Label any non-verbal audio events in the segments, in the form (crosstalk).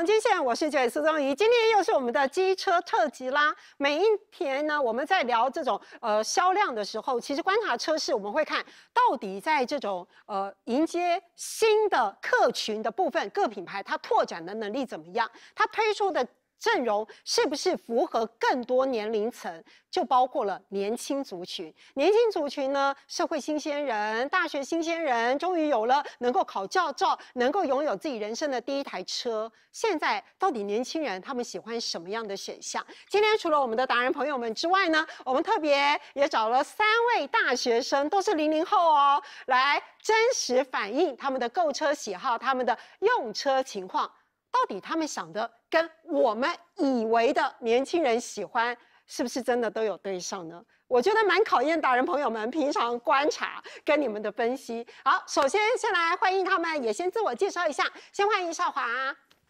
黄金线，我是九点四钟仪。今天又是我们的机车特辑啦。每一天呢，我们在聊这种呃销量的时候，其实观察车市，我们会看到底在这种呃迎接新的客群的部分，各品牌它拓展的能力怎么样，它推出的。阵容是不是符合更多年龄层？就包括了年轻族群。年轻族群呢，社会新鲜人，大学新鲜人，终于有了能够考驾照，能够拥有自己人生的第一台车。现在到底年轻人他们喜欢什么样的选项？今天除了我们的达人朋友们之外呢，我们特别也找了三位大学生，都是零零后哦，来真实反映他们的购车喜好，他们的用车情况。到底他们想的跟我们以为的年轻人喜欢是不是真的都有对上呢？我觉得蛮考验大人朋友们平常观察跟你们的分析。好，首先先来欢迎他们，也先自我介绍一下。先欢迎少华，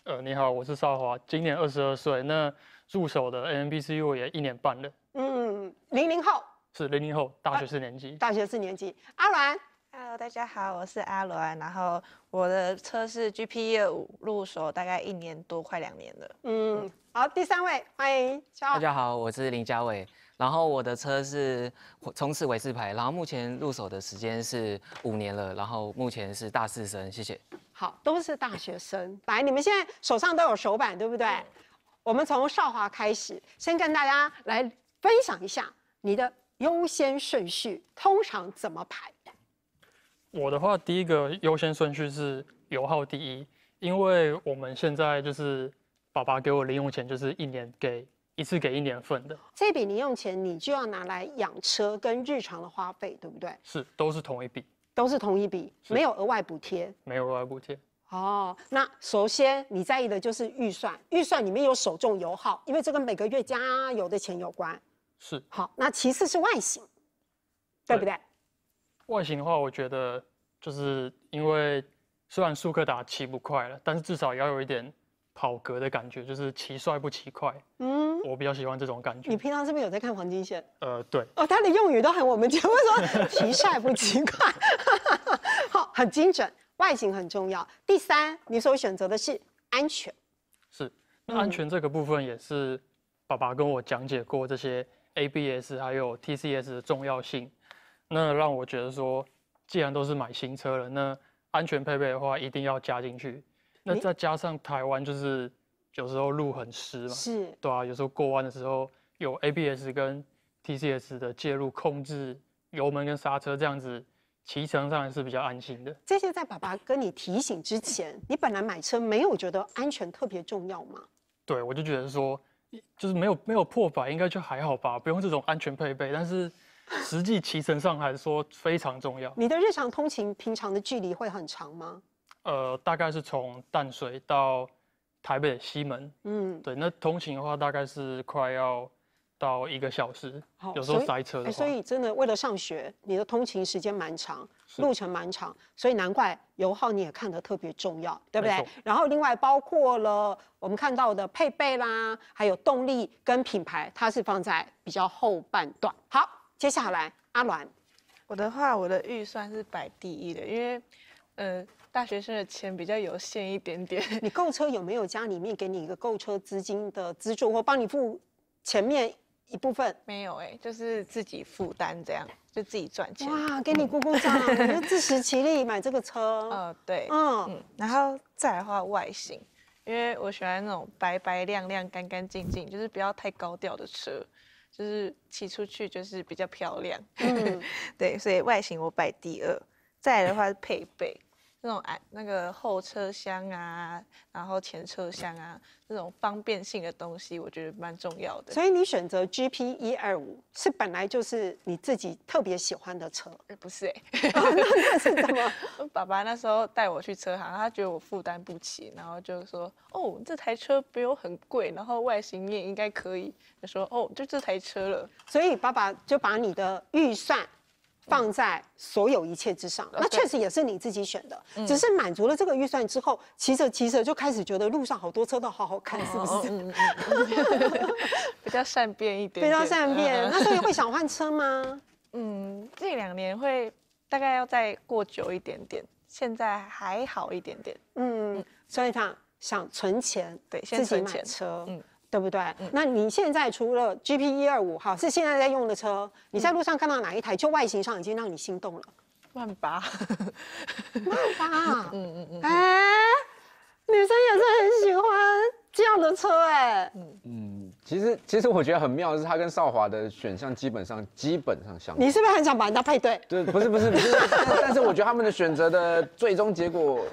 呃，你好，我是少华，今年二十二岁，那入手的 NMCU 也一年半了。嗯，零零后是零零后，大学四年级。大学四年级，阿鸾。Hello，大家好，我是阿伦。然后我的车是 G P 二五，入手大概一年多，快两年了。嗯，好，第三位，欢迎，大家好，我是林佳伟。然后我的车是冲刺维斯牌，然后目前入手的时间是五年了，然后目前是大四生，谢谢。好，都是大学生，来，你们现在手上都有手板，对不对？我们从少华开始，先跟大家来分享一下你的优先顺序，通常怎么排？我的话，第一个优先顺序是油耗第一，因为我们现在就是爸爸给我零用钱，就是一年给一次，给一年份的这笔零用钱，你就要拿来养车跟日常的花费，对不对？是，都是同一笔，都是同一笔，没有额外补贴，没有额外补贴。哦，那首先你在意的就是预算，预算里面有首重油耗，因为这跟每个月加油的钱有关。是。好，那其次是外形，对不对？外形的话，我觉得就是因为虽然舒克达骑不快了，但是至少要有一点跑格的感觉，就是骑帅不骑快。嗯，我比较喜欢这种感觉。你平常是不是有在看黄金线？呃，对。哦，他的用语都喊我们节目说骑帅不骑快，(laughs) 好，很精准。外形很重要。第三，你所选择的是安全。是，那安全这个部分也是爸爸跟我讲解过这些 ABS 还有 TCS 的重要性。那让我觉得说，既然都是买新车了，那安全配备的话一定要加进去。那再加上台湾就是有时候路很湿嘛，是，对啊，有时候过弯的时候有 ABS 跟 TCS 的介入控制油门跟刹车，这样子骑乘上还是比较安心的。这些在爸爸跟你提醒之前，你本来买车没有觉得安全特别重要吗？对，我就觉得说，就是没有没有破百应该就还好吧，不用这种安全配备，但是。实际骑程上还是说非常重要。你的日常通勤平常的距离会很长吗？呃，大概是从淡水到台北西门，嗯，对，那通勤的话大概是快要到一个小时，有时候塞车。所以真的为了上学，你的通勤时间蛮长，路程蛮长，所以难怪油耗你也看得特别重要，对不对？然后另外包括了我们看到的配备啦，还有动力跟品牌，它是放在比较后半段。好。接下来阿鸾，我的话我的预算是摆第一的，因为，呃，大学生的钱比较有限一点点。(laughs) 你购车有没有家里面给你一个购车资金的资助，或帮你付前面一部分？没有哎，就是自己负担这样，就自己赚钱。哇，给你鼓鼓掌，自食其力买这个车。呃，(laughs) 对。嗯，然后再的话外形，因为我喜欢那种白白亮亮、干干净净，就是不要太高调的车。就是骑出去就是比较漂亮，(laughs) 对，所以外形我摆第二。再来的话是配备。那种哎，那个后车厢啊，然后前车厢啊，这种方便性的东西，我觉得蛮重要的。所以你选择 G P 一二五，是本来就是你自己特别喜欢的车？不是哎，(laughs) 那那是怎么？(laughs) 爸爸那时候带我去车行，他觉得我负担不起，然后就说：“哦，这台车不用很贵，然后外形面应该可以。”他说：“哦，就这台车了。”所以爸爸就把你的预算。放在所有一切之上，那确实也是你自己选的。只是满足了这个预算之后，骑着骑着就开始觉得路上好多车都好好看，是不是？(laughs) 比较善变一点。比较善变，那所以会想换车吗？嗯，这两年会，大概要再过久一点点，现在还好一点点。嗯，所以他想存钱，对，先己买车。嗯。对不对？那你现在除了 G P 一二五号是现在在用的车，你在路上看到哪一台就外形上已经让你心动了？万八，万八。(laughs) 嗯嗯嗯，哎，女生也是很喜欢这样的车哎。嗯嗯，其实其实我觉得很妙，的是它跟少华的选项基本上基本上相同。你是不是很想把人家配对？对，不是不是不是，(laughs) 但是我觉得他们的选择的最终结果，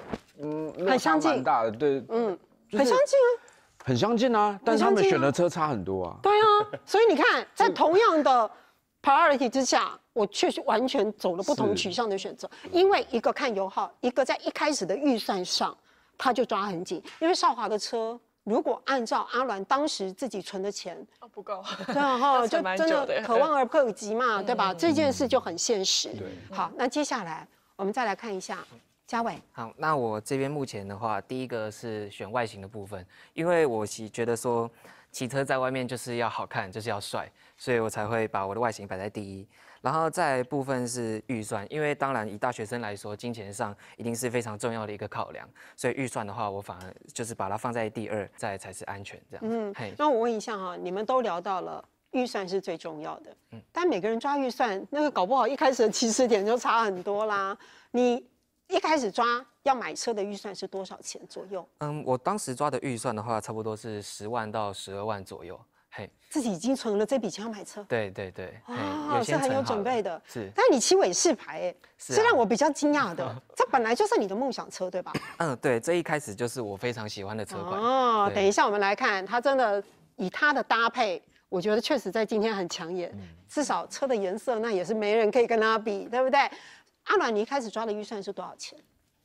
嗯，很相近，很大的对，嗯，很相近啊。很相近啊，但是他们选的车差很多啊。对啊，(laughs) 所以你看，在同样的 priority 之下，我确实完全走了不同取向的选择。因为一个看油耗，一个在一开始的预算上，他就抓很紧。因为少华的车，如果按照阿鸾当时自己存的钱，不够。对哈，(laughs) 就真的渴望而不可及嘛，对吧？这件事就很现实。对，好，那接下来我们再来看一下。嘉伟，好，那我这边目前的话，第一个是选外形的部分，因为我骑觉得说骑车在外面就是要好看，就是要帅，所以我才会把我的外形摆在第一。然后再部分是预算，因为当然以大学生来说，金钱上一定是非常重要的一个考量，所以预算的话，我反而就是把它放在第二，再才是安全这样。嗯，那我问一下哈，你们都聊到了预算是最重要的，但每个人抓预算，那个搞不好一开始的起始点就差很多啦，你。一开始抓要买车的预算是多少钱左右？嗯，我当时抓的预算的话，差不多是十万到十二万左右。嘿，自己已经存了这笔钱要买车？对对对，哇，是很有准备的。是，但你骑尾式牌，哎，是让我比较惊讶的。(laughs) 这本来就是你的梦想车，对吧？嗯，对，这一开始就是我非常喜欢的车款。哦，等一下我们来看，它真的以它的搭配，我觉得确实在今天很抢眼。至少车的颜色，那也是没人可以跟它比，对不对？阿暖，你一开始抓的预算是多少钱？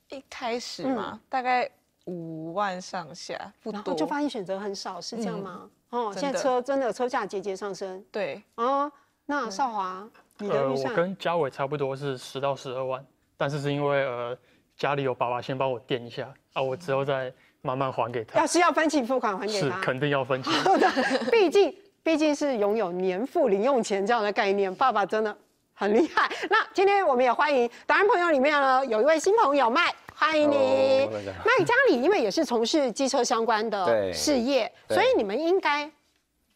一开始嘛，大概五万上下。然后就发现选择很少，是这样吗？哦，现在车真的车价节节上升。对哦，那少华，你的预算？我跟嘉伟差不多是十到十二万，但是是因为呃，家里有爸爸先帮我垫一下啊，我之后再慢慢还给他。要是要分期付款还给他，是肯定要分期 (laughs) 毕竟毕竟是拥有年付零用钱这样的概念，爸爸真的。很厉害！那今天我们也欢迎达人朋友里面呢，有一位新朋友麦，欢迎你。麦家里，因为也是从事机车相关的事业，所以你们应该。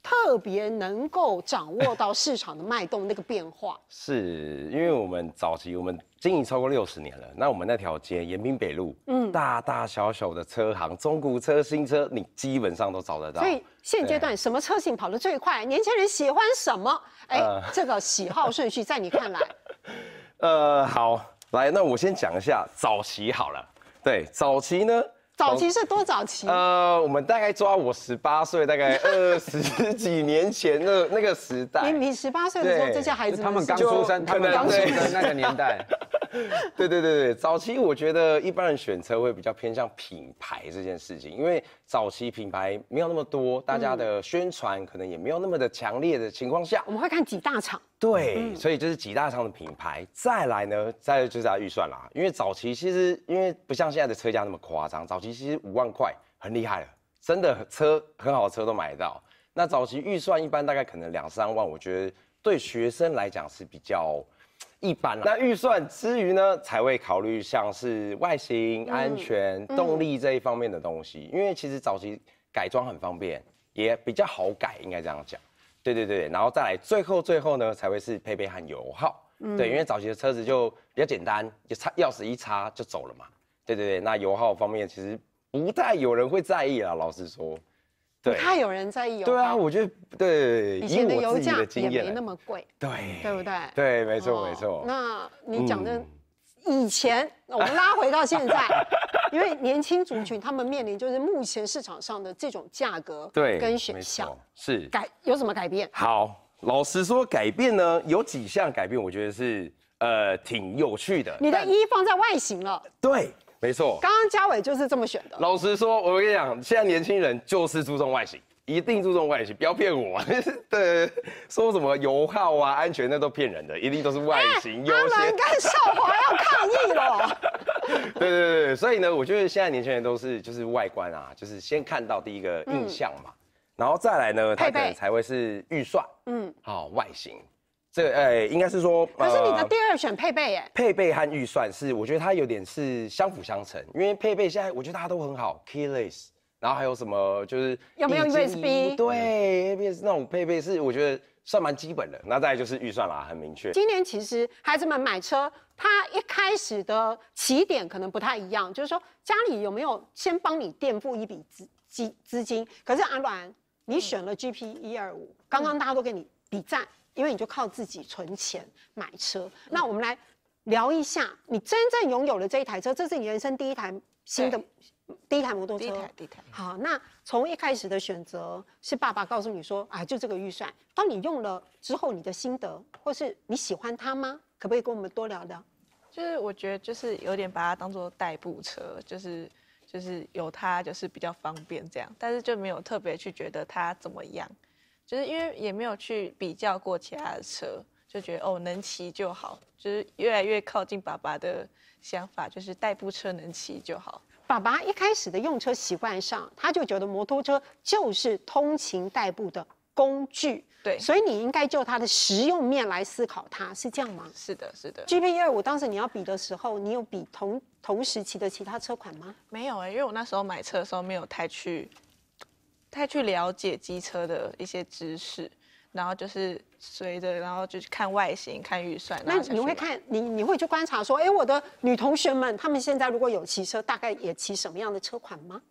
特别能够掌握到市场的脉动那个变化，(laughs) 是因为我们早期我们经营超过六十年了。那我们那条街延平北路，嗯，大大小小的车行，中古车、新车，你基本上都找得到。所以现阶段什么车型跑得最快？年轻人喜欢什么？哎，这个喜好顺序在你看来？(laughs) 呃，好，来，那我先讲一下早期好了。对，早期呢。早期是多早期？呃，我们大概抓我十八岁，大概 (laughs) 二十几年前的那个时代。你你十八岁的时候，这些孩子。他们刚出生，他们刚出生那个年代。(laughs) (laughs) 对对对对，早期我觉得一般人选车会比较偏向品牌这件事情，因为早期品牌没有那么多，大家的宣传可能也没有那么的强烈的情况下，我们会看几大厂。对，所以就是几大厂的品牌，再来呢，再來就是预算啦。因为早期其实因为不像现在的车价那么夸张，早期其实五万块很厉害了，真的车很好车都买得到。那早期预算一般大概可能两三万，我觉得对学生来讲是比较。一般，那预算之余呢，才会考虑像是外形、安全、动力这一方面的东西。因为其实早期改装很方便，也比较好改，应该这样讲。对对对，然后再来最后最后呢，才会是配备和油耗。对，因为早期的车子就比较简单，就插钥匙一插就走了嘛。对对对，那油耗方面其实不太有人会在意啊，老实说。不太有人在意油，对啊，我觉得对以前的油价也没那么贵，对，对不对？对，没错没错。那你讲的以前，我们拉回到现在，因为年轻族群他们面临就是目前市场上的这种价格，(laughs) 对，跟选项是改有什么改变？好，老实说，改变呢有几项改变，我觉得是呃挺有趣的。你的衣放在外形了，对。没错，刚刚嘉伟就是这么选的。老实说，我跟你讲，现在年轻人就是注重外形，一定注重外形，不要骗我。(laughs) 对，说什么油耗啊、安全，那都骗人的，一定都是外形优先。干少华要抗议了。(laughs) 对对对对，所以呢，我觉得现在年轻人都是就是外观啊，就是先看到第一个印象嘛，然后再来呢，他可能才会是预算，嗯，好，外形。这哎，应该是说，可是你的第二选配备哎，配备和预算是，我觉得它有点是相辅相成。因为配备现在我觉得大家都很好，keyless，然后还有什么就是有没有 s b 对，ABS 那种配备是我觉得算蛮基本的。那再來就是预算啦，很明确。今年其实孩子们买车，他一开始的起点可能不太一样，就是说家里有没有先帮你垫付一笔资资资金？可是阿软，你选了 GP 一二五，刚刚大家都跟你比赞。因为你就靠自己存钱买车。那我们来聊一下，你真正拥有了这一台车，这是你人生第一台新的第一台摩托车。第一台，第一台。好，那从一开始的选择是爸爸告诉你说，啊，就这个预算。当你用了之后，你的心得或是你喜欢它吗？可不可以跟我们多聊聊？就是我觉得就是有点把它当做代步车，就是就是有它就是比较方便这样，但是就没有特别去觉得它怎么样。就是因为也没有去比较过其他的车，就觉得哦能骑就好，就是越来越靠近爸爸的想法，就是代步车能骑就好。爸爸一开始的用车习惯上，他就觉得摩托车就是通勤代步的工具，对，所以你应该就它的实用面来思考，它是这样吗？是的，是的。G P 二五当时你要比的时候，你有比同同时期的其他车款吗？没有哎，因为我那时候买车的时候没有太去。太去了解机车的一些知识，然后就是随着，然后就是看外形、看预算。那你会看你你会去观察说，哎，我的女同学们，她们现在如果有骑车，大概也骑什么样的车款吗？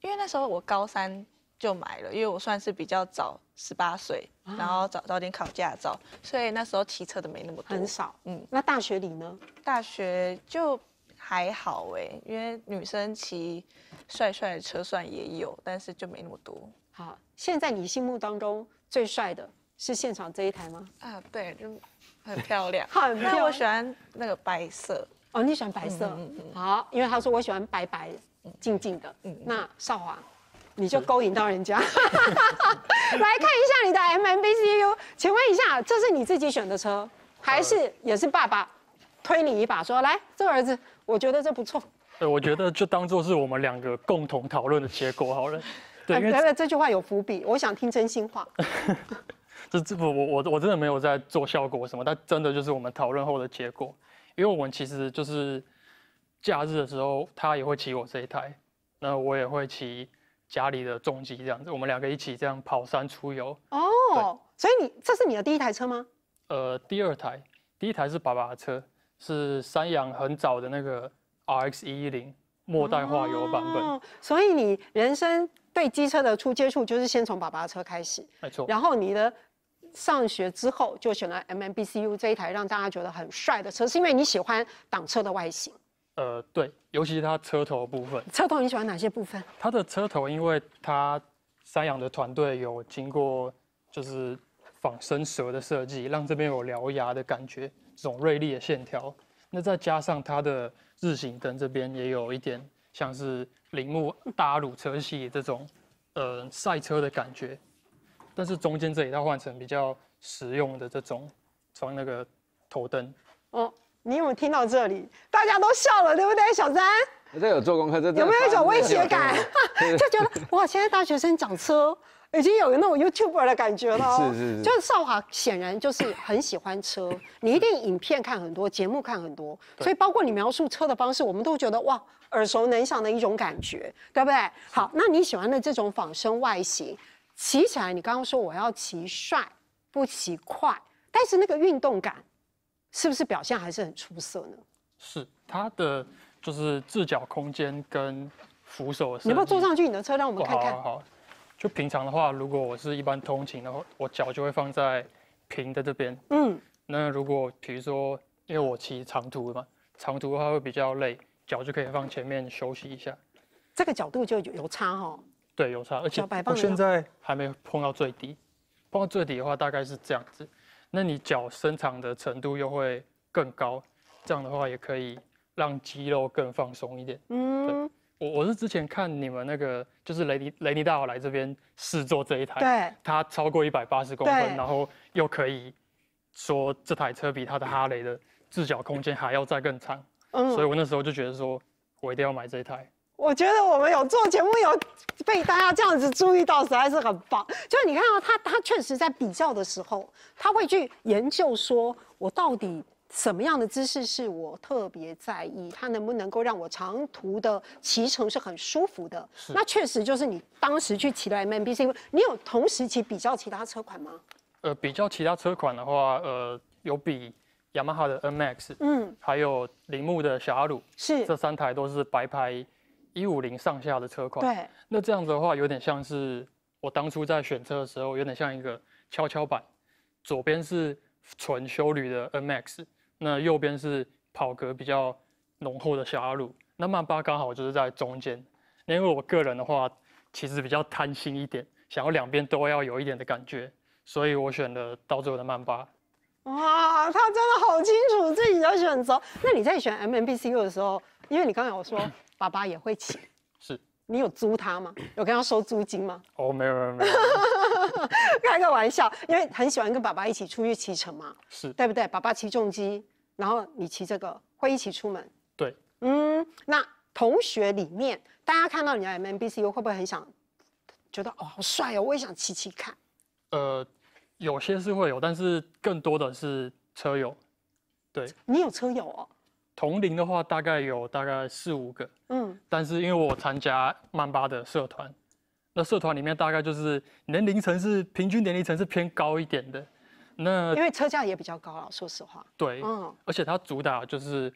因为那时候我高三就买了，因为我算是比较早，十八岁，然后早早点考驾照，所以那时候骑车的没那么多，很少。嗯，那大学里呢？大学就还好哎，因为女生骑。帅帅的车算也有，但是就没那么多。好，现在你心目当中最帅的是现场这一台吗？啊，对，就很漂亮，(laughs) 很漂亮。我喜欢那个白色哦，你喜欢白色？嗯嗯。好，因为他说我喜欢白白净净的。嗯。那少华，你就勾引到人家。(laughs) 来看一下你的 M M B C U。请问一下，这是你自己选的车，还是也是爸爸推你一把说来，这个儿子，我觉得这不错。对，我觉得就当做是我们两个共同讨论的结果好了。(laughs) 对，因为这句话有伏笔，我想听真心话。(laughs) 这这我我我我真的没有在做效果什么，但真的就是我们讨论后的结果。因为我们其实就是假日的时候，他也会骑我这一台，那我也会骑家里的重机这样子，我们两个一起这样跑山出游。哦，所以你这是你的第一台车吗？呃，第二台，第一台是爸爸的车，是山羊很早的那个。RX 一一零末代化油版本，所以你人生对机车的初接触就是先从爸爸车开始，没错。然后你的上学之后就选了 MMBCU 这一台让大家觉得很帅的车，是因为你喜欢挡车的外形。呃，对，尤其是它车头部分。车头你喜欢哪些部分？它的车头，因为它三洋的团队有经过就是仿生蛇的设计，让这边有獠牙的感觉，这种锐利的线条。那再加上它的日行灯这边也有一点像是铃木大鲁车系这种，呃，赛车的感觉，但是中间这一套换成比较实用的这种装那个头灯。哦，你有没有听到这里？大家都笑了，对不对，小三？我这有做功课，这有没有一种威胁感？(laughs) 就觉得哇，现在大学生讲车。已经有那种 YouTuber 的感觉了，(laughs) 是是是。就是少华显然就是很喜欢车，(laughs) 你一定影片看很多，节目看很多，所以包括你描述车的方式，我们都觉得哇，耳熟能详的一种感觉，对不对？好，那你喜欢的这种仿生外形，骑起来你刚刚说我要骑帅，不骑快，但是那个运动感是不是表现还是很出色呢？是它的就是置脚空间跟扶手，你不要坐上去你的车，让我们看看。就平常的话，如果我是一般通勤的话，我脚就会放在平的这边。嗯。那如果比如说，因为我骑长途嘛，长途的话会比较累，脚就可以放前面休息一下。这个角度就有差哈。对，有差。而且我现在还没碰到最低。碰到最低的话大概是这样子。那你脚伸长的程度又会更高，这样的话也可以让肌肉更放松一点。嗯。我我是之前看你们那个，就是雷尼雷尼大佬来这边试坐这一台，对，它超过一百八十公分，然后又可以说这台车比他的哈雷的置脚空间还要再更长，(laughs) 嗯，所以我那时候就觉得说，我一定要买这一台。我觉得我们有做节目，有被大家这样子注意到，实在是很棒。就你看到他，他确实在比较的时候，他会去研究说，我到底。什么样的姿势是我特别在意，它能不能够让我长途的骑乘是很舒服的。那确实就是你当时去骑的 M B C，你有同时期比较其他车款吗？呃，比较其他车款的话，呃，有比雅马哈的 N M a X，嗯，还有铃木的小阿鲁，是，这三台都是白牌一五零上下的车款。对，那这样子的话，有点像是我当初在选车的时候，有点像一个跷跷板，左边是纯修旅的 N M a X。那右边是跑格比较浓厚的小阿鲁，那曼巴刚好就是在中间。那因为我个人的话，其实比较贪心一点，想要两边都要有一点的感觉，所以我选了到最后的曼巴。哇，他真的好清楚自己的选择。那你在选 M M B C U 的时候，因为你刚才有说爸爸也会骑，是，你有租他吗？有跟他收租金吗？哦，没有，没有，没有。(laughs) 开个玩笑，因为很喜欢跟爸爸一起出去骑乘嘛，是对不对？爸爸骑重机，然后你骑这个，会一起出门。对，嗯，那同学里面，大家看到你的 M N B C U，会不会很想觉得哦，好帅哦，我也想骑骑看？呃，有些是会有，但是更多的是车友。对，你有车友哦。同龄的话，大概有大概四五个。嗯，但是因为我参加曼巴的社团。那社团里面大概就是年龄层是平均年龄层是偏高一点的，那因为车价也比较高了，说实话。对，嗯，而且它主打就是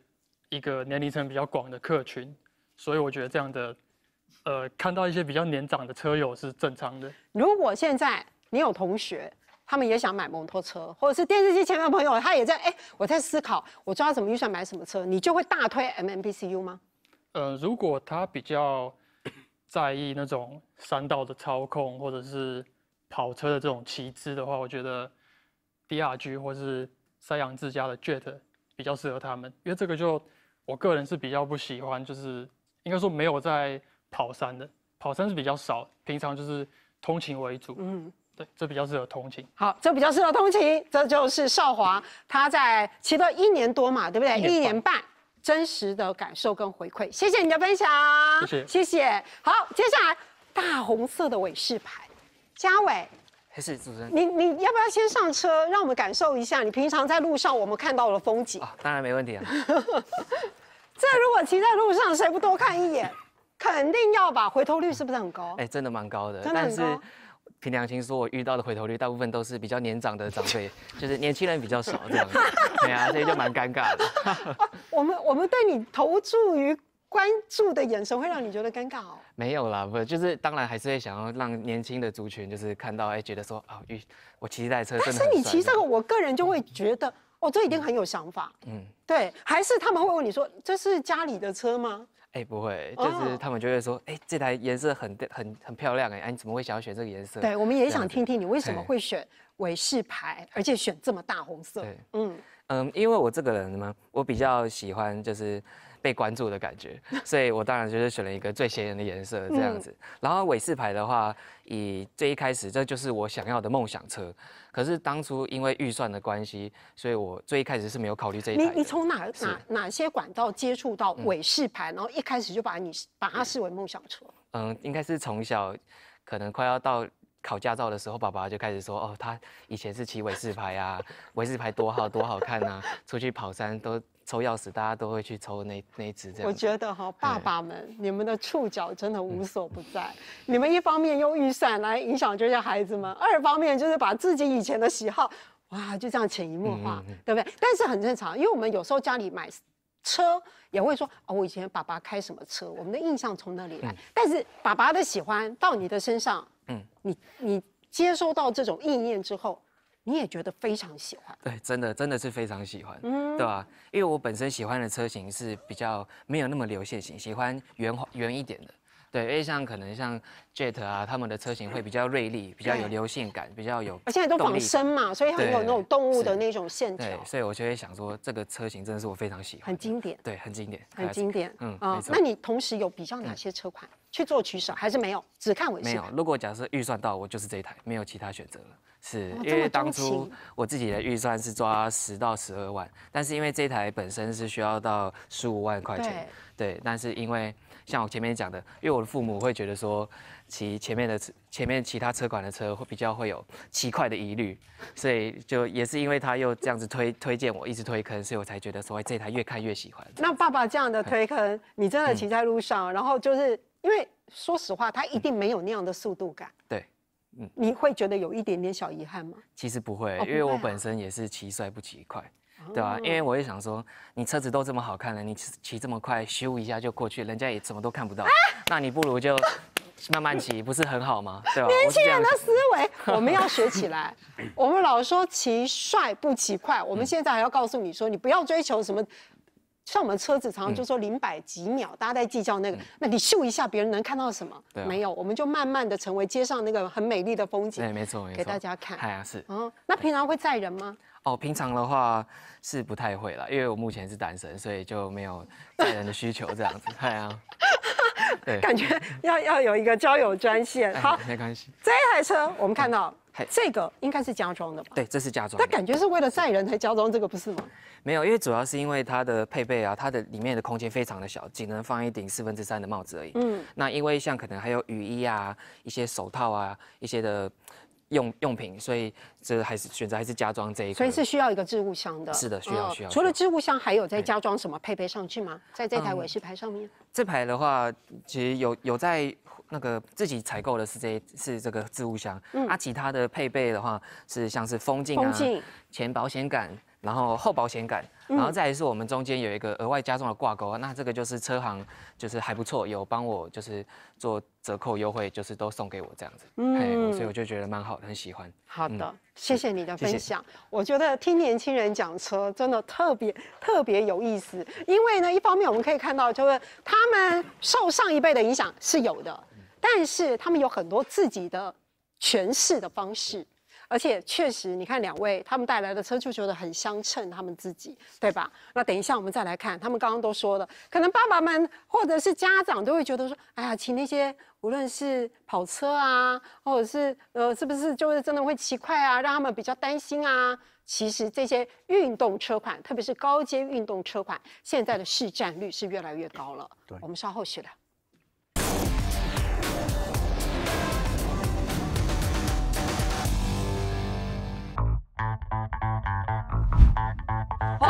一个年龄层比较广的客群，所以我觉得这样的，呃，看到一些比较年长的车友是正常的。如果现在你有同学，他们也想买摩托车，或者是电视机前面朋友他也在，哎，我在思考我抓什么预算买什么车，你就会大推 m m b c u 吗？呃，如果他比较在意那种。山道的操控，或者是跑车的这种骑姿的话，我觉得 D R G 或是三洋自家的 Jet 比较适合他们，因为这个就我个人是比较不喜欢，就是应该说没有在跑山的，跑山是比较少，平常就是通勤为主。嗯，对，这比较适合通勤。好，这比较适合通勤，这就是少华他在骑了一年多嘛，对不对？一年半，真实的感受跟回馈，谢谢你的分享。谢谢，谢谢。好，接下来。大红色的尾视牌，嘉伟，还是主持人。你你要不要先上车，让我们感受一下你平常在路上我们看到的风景？啊，当然没问题啊。(laughs) 这如果骑在路上，谁不多看一眼？肯定要吧，回头率是不是很高？(laughs) 哎，真的蛮高的。但是，凭良心说，我遇到的回头率大部分都是比较年长的长辈，就是年轻人比较少这样子。(laughs) 对啊，所以就蛮尴尬的。啊，我们我们对你投注于。关注的眼神会让你觉得尴尬哦。没有啦，不就是当然还是会想要让年轻的族群就是看到，哎，觉得说啊，我骑这台车。可是你骑这个，我个人就会觉得，哦，这一定很有想法。嗯，对。还是他们会问你说，这是家里的车吗？哎，不会。就是他们就会说，哎，这台颜色很很很漂亮，哎，哎，你怎么会想要选这个颜色？对，我们也想听听你为什么会选伟世牌，而且选这么大红色。对，嗯嗯，因为我这个人呢，我比较喜欢就是。被关注的感觉，(laughs) 所以我当然就是选了一个最显眼的颜色这样子。然后尾翼牌的话，以最一开始，这就是我想要的梦想车。可是当初因为预算的关系，所以我最一开始是没有考虑这一台。你你从哪哪哪些管道接触到尾翼牌，然后一开始就把你把它视为梦想车？嗯，应该是从小，可能快要到考驾照的时候，爸爸就开始说哦，他以前是骑尾翼牌啊，尾翼牌多好多好看啊，出去跑山都。抽钥匙，大家都会去抽那那只这样，我觉得哈，爸爸们，你们的触角真的无所不在。你们一方面用预算来影响这些孩子们，二方面就是把自己以前的喜好，哇，就这样潜移默化，对不对？但是很正常，因为我们有时候家里买车也会说啊，我以前爸爸开什么车，我们的印象从哪里来？但是爸爸的喜欢到你的身上，嗯，你你接收到这种意念之后。你也觉得非常喜欢？对，真的，真的是非常喜欢，嗯，对吧？因为我本身喜欢的车型是比较没有那么流线型，喜欢圆圆一点的，对，因为像可能像。Jet 啊，他们的车型会比较锐利，比较有流线感，比较有。现在都仿生嘛，所以很有那种动物的那种线条。所以我就会想说，这个车型真的是我非常喜欢，很经典，对，很经典，很经典。嗯啊，那你同时有比较哪些车款去做取舍，还是没有？只看尾箱。没有。如果假设预算到，我就是这一台，没有其他选择了。是因为当初我自己的预算是抓十到十二万，但是因为这台本身是需要到十五万块钱，对。但是因为像我前面讲的，因为我的父母会觉得说。骑前面的车，前面其他车款的车会比较会有骑快的疑虑，所以就也是因为他又这样子推推荐我，一直推坑，所以我才觉得说这台越开越喜欢。那爸爸这样的推坑，你真的骑在路上，然后就是因为说实话，他一定没有那样的速度感。对，嗯，你会觉得有一点点小遗憾吗？其实不会，因为我本身也是骑帅不骑快，对吧？因为我也想说，你车子都这么好看了，你骑这么快，咻一下就过去，人家也什么都看不到，那你不如就。慢慢骑不是很好吗？年轻人的思维我们要学起来。(laughs) 我们老说骑帅不骑快，我们现在还要告诉你说，你不要追求什么，像我们车子常常就说零百几秒，大家在计较那个。那你秀一下，别人能看到什么？没有，我们就慢慢的成为街上那个很美丽的风景。对，没错，给大家看。是。嗯，那平常会载人吗？哦，平常的话是不太会了，因为我目前是单身，所以就没有载人的需求这样子。阳。感觉要要有一个交友专线，好，没关系。这台车我们看到，这个应该是加装的吧？对，这是加装。但感觉是为了载人，才加装这个，不是吗？没有，因为主要是因为它的配备啊，它的里面的空间非常的小，只能放一顶四分之三的帽子而已。嗯，那因为像可能还有雨衣啊，一些手套啊，一些的。用用品，所以这还是选择还是加装这一块。所以是需要一个置物箱的。是的，需要需要。除了置物箱，还有在加装什么配备上去吗？在这台尾饰牌上面。这排的话，其实有有在那个自己采购的是这，是这个置物箱。嗯、啊，其他的配备的话，是像是风镜啊、前保险杆。然后后保险杆，然后再一次我们中间有一个额外加重的挂钩，那这个就是车行，就是还不错，有帮我就是做折扣优惠，就是都送给我这样子，嗯，所以我就觉得蛮好的，很喜欢。好的，谢谢你的分享。我觉得听年轻人讲车真的特别特别有意思，因为呢，一方面我们可以看到就是他们受上一辈的影响是有的，但是他们有很多自己的诠释的方式。而且确实，你看两位他们带来的车就觉得很相称，他们自己对吧？那等一下我们再来看，他们刚刚都说了，可能爸爸们或者是家长都会觉得说，哎呀，骑那些无论是跑车啊，或者是呃，是不是就是真的会骑快啊，让他们比较担心啊。其实这些运动车款，特别是高阶运动车款，现在的市占率是越来越高了。对，我们稍后去聊。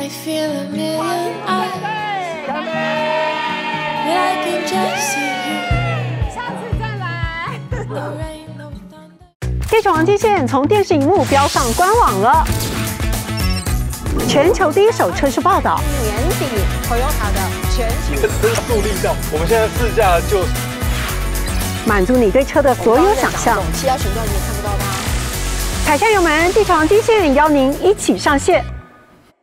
I feel eyes just million 欢迎！下次再来。地球王俊线从电视荧幕飙上官网了，全球第一手车市报道。年底会有它的全新。真速力道，我们现在试驾就满足你对车的所有想象。其他频道你也看不到它。踩下油门，地王金线，邀您一起上线。